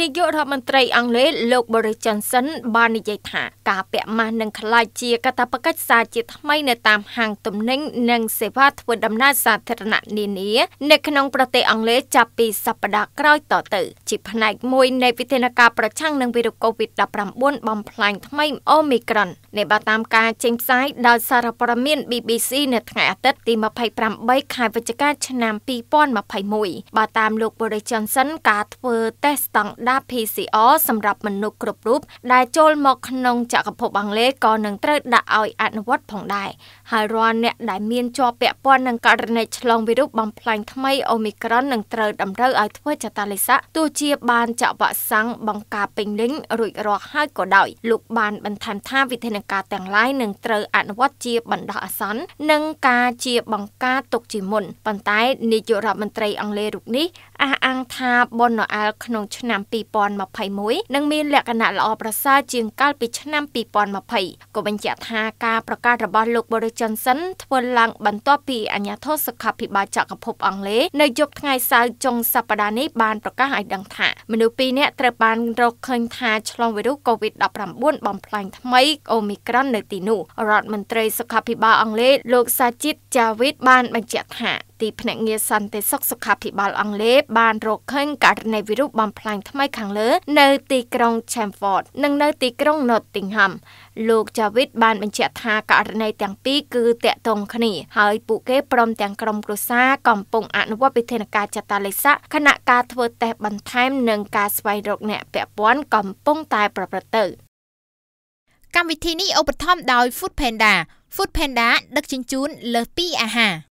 នាយករដ្ឋមន្ត្រីអង់គ្លេសលោក Boris Johnson បាននិយាយថាការពាក់ម៉ាស់នឹងក្លាយជាកាតព្វកិច្ចសាជាថ្មីនៅតាមហាងទំនិញនិងសេវាធ្វើដំណើរសាធារណៈនានានៅក្នុងប្រទេសអង់គ្លេសចាប់ពីសប្តាហ៍ក្រោយតទៅជាផ្នែកមួយនៃវិធានការប្រឆាំងនឹងវីរុស COVID-19 បំផ្លាញថ្មីអូមីក្រុននេះបើតាមការចេញផ្សាយដោយសារព័ត៌មាន BBC នៅថ្ងៃអាទិត្យទី28ខែវិច្ឆិកាឆ្នាំ2021បើតាមលោក Boris Johnson ការធ្វើតេស្តស្តង់ដា PCR សម្រាប់មនុស្សគ្រប់រូបដែលចូលមកក្នុងចក្រភពអង់គ្លេសក៏នឹងត្រូវដាក់ឲ្យអនុវត្តផងដែរហើយរាល់អ្នកដែលមានជាប់ពាក់ព័ន្ធនឹងករណីឆ្លងវីរុសបំផ្លាញថ្មីអូមីក្រុននឹងត្រូវតម្រូវឲ្យធ្វើចតាលិស័កទោះជាបានចាក់វ៉ាក់សាំងបង្ការពេញលិញរួចរាល់ហើយក៏ដោយលោកបានបន្ថែមថាវិធានការទាំងឡាយនឹងត្រូវអនុវត្តជាបណ្ដោះអាសន្ននិងការជាបង្ការទុកជាមុនប៉ុន្តែ នាយករដ្ឋមន្ត្រីអង់គ្លេសរូបនេះអះអាងថាប៉ុនណូអែលក្នុងឆ្នាំ2 2021និងមានលក្ខណៈល្អប្រសើរជាងកាលពីឆ្នាំ2020ក៏បញ្ជាក់ថាការប្រកាសរបស់លោក Boris Johnson ធ្វើឡើង បន្ទាប់ពីអាញាធរសុខាភិបាលចក្រភព អង់គ្លេសនៅយប់ថ្ងៃសៅរ៍ចុងសប្តាហ៍នេះបានប្រកាសឲ្យដឹងថាមនុស្ស2នាក់ត្រូវបានរកឃើញថាឆ្លងវីរុស COVID-19 បំផ្លាញថ្មី Omicron នៅទីនោះរដ្ឋមន្ត្រីសុខាភិបាលអង់គ្លេសលោកសាជីតចាវីតបានបញ្ជាក់ថាទីភ្នាក់ងារសន្តិសុខសុខាភិបាលអង់គ្លេសបានរកឃើញករណីវីរុសបំផ្លាញថ្មីខាងលើនៅទីក្រុង Chamford និងនៅទីក្រុង Nottingham លោក Javid បានបញ្ជាក់ថាករណីទាំងពីរគឺតាក់ទងគ្នាហើយពួកគេព្រមទាំងក្រុមគ្រួសារកំពុងអនុវត្តវិធានការចាត់តាលិស័កខណៈការធ្វើតេស្តបន្ថែមនិងការស្វែងរកអ្នកពាក់ព័ន្ធកំពុងតែប្រព្រឹត្តទៅកម្មវិធីនេះឧបត្ថម្ភដោយ Foodpanda Foodpanda ដឹកជញ្ជូន លើសពីអាហារ